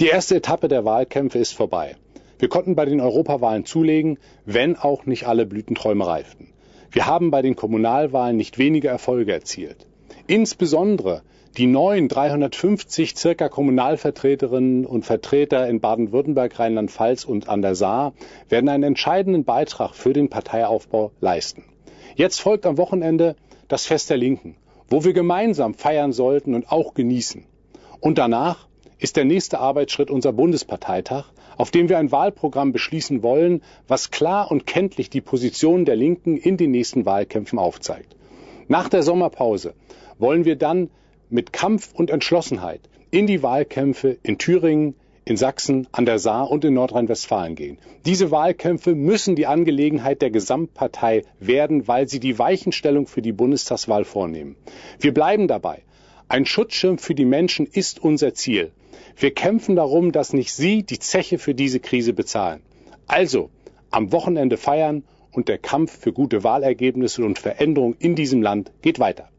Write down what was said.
Die erste Etappe der Wahlkämpfe ist vorbei. Wir konnten bei den Europawahlen zulegen, wenn auch nicht alle Blütenträume reiften. Wir haben bei den Kommunalwahlen nicht wenige Erfolge erzielt. Insbesondere die neuen 350 circa Kommunalvertreterinnen und Vertreter in Baden-Württemberg, Rheinland-Pfalz und an der Saar werden einen entscheidenden Beitrag für den Parteiaufbau leisten. Jetzt folgt am Wochenende das Fest der Linken, wo wir gemeinsam feiern sollten und auch genießen. Und danach ist der nächste Arbeitsschritt unser Bundesparteitag, auf dem wir ein Wahlprogramm beschließen wollen, was klar und kenntlich die Position der Linken in den nächsten Wahlkämpfen aufzeigt. Nach der Sommerpause wollen wir dann mit Kampf und Entschlossenheit in die Wahlkämpfe in Thüringen, in Sachsen, an der Saar und in Nordrhein-Westfalen gehen. Diese Wahlkämpfe müssen die Angelegenheit der Gesamtpartei werden, weil sie die Weichenstellung für die Bundestagswahl vornehmen. Wir bleiben dabei, ein Schutzschirm für die Menschen ist unser Ziel. Wir kämpfen darum, dass nicht Sie die Zeche für diese Krise bezahlen. Also, am Wochenende feiern und der Kampf für gute Wahlergebnisse und Veränderung in diesem Land geht weiter.